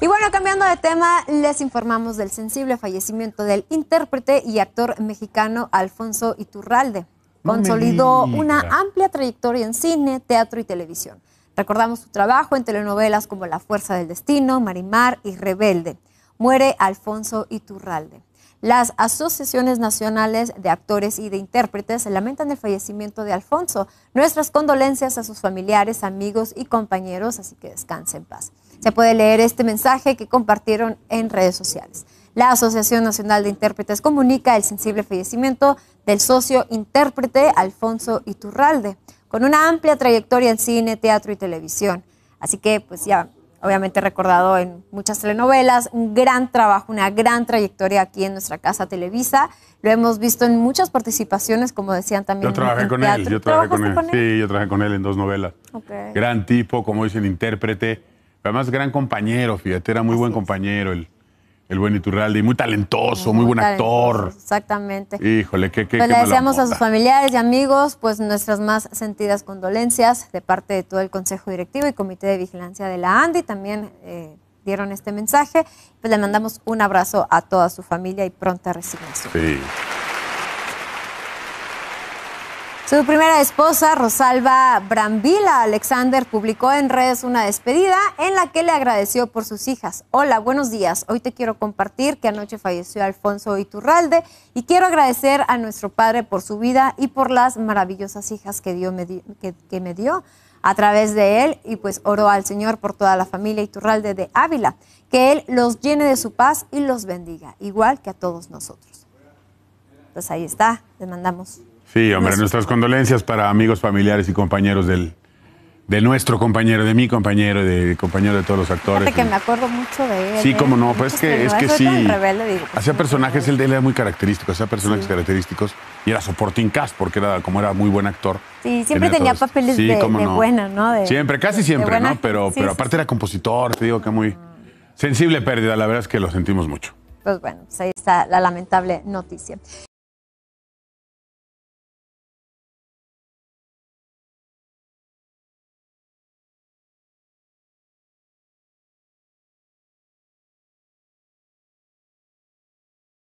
Y bueno, cambiando de tema, les informamos del sensible fallecimiento del intérprete y actor mexicano Alfonso Iturralde. Consolidó una amplia trayectoria en cine, teatro y televisión. Recordamos su trabajo en telenovelas como La Fuerza del Destino, Marimar y Rebelde. Muere Alfonso Iturralde. Las asociaciones nacionales de actores y de intérpretes lamentan el fallecimiento de Alfonso. Nuestras condolencias a sus familiares, amigos y compañeros, así que descanse en paz. Se puede leer este mensaje que compartieron en redes sociales. La Asociación Nacional de Intérpretes comunica el sensible fallecimiento del socio intérprete Alfonso Iturralde, con una amplia trayectoria en cine, teatro y televisión. Así que pues ya obviamente recordado en muchas telenovelas, un gran trabajo, una gran trayectoria aquí en nuestra casa Televisa. Lo hemos visto en muchas participaciones, como decían también. Yo trabajé con él, yo trabajé con él. Sí, yo trabajé con él en dos novelas. Gran tipo, como dicen, intérprete. Además, gran compañero, fíjate, era muy buen compañero. El, el buen Iturraldi, muy talentoso, muy, buen actor. Exactamente. Híjole, qué, le deseamos a sus familiares y amigos, pues nuestras más sentidas condolencias de parte de todo el Consejo Directivo y Comité de Vigilancia de la ANDI. También eh, dieron este mensaje. Pues le mandamos un abrazo a toda su familia y pronta resignación. Sí. Su primera esposa, Rosalba Brambila Alexander, publicó en redes una despedida en la que le agradeció por sus hijas. Hola, buenos días. Hoy te quiero compartir que anoche falleció Alfonso Iturralde y quiero agradecer a nuestro padre por su vida y por las maravillosas hijas que, dio, que me dio a través de él y pues oro al Señor por toda la familia Iturralde de Ávila, que Él los llene de su paz y los bendiga, igual que a todos nosotros pues ahí está, le mandamos. Sí, hombre, nuestras condolencias para amigos, familiares y compañeros del, de nuestro compañero, de mi compañero, de compañero de todos los actores. que me acuerdo mucho de él. Sí, ¿eh? cómo no, pues es que, es que sí. Pues hacía personajes, él, pues. él era muy característico, hacía personajes característicos y era supporting cast porque era como era muy buen actor. Sí, siempre tenía, papeles de, no. ¿no? siempre, casi siempre, ¿no? Pero, pero aparte era compositor, te digo que muy sensible pérdida, la verdad es que lo sentimos mucho. Pues bueno, pues ahí está la lamentable noticia.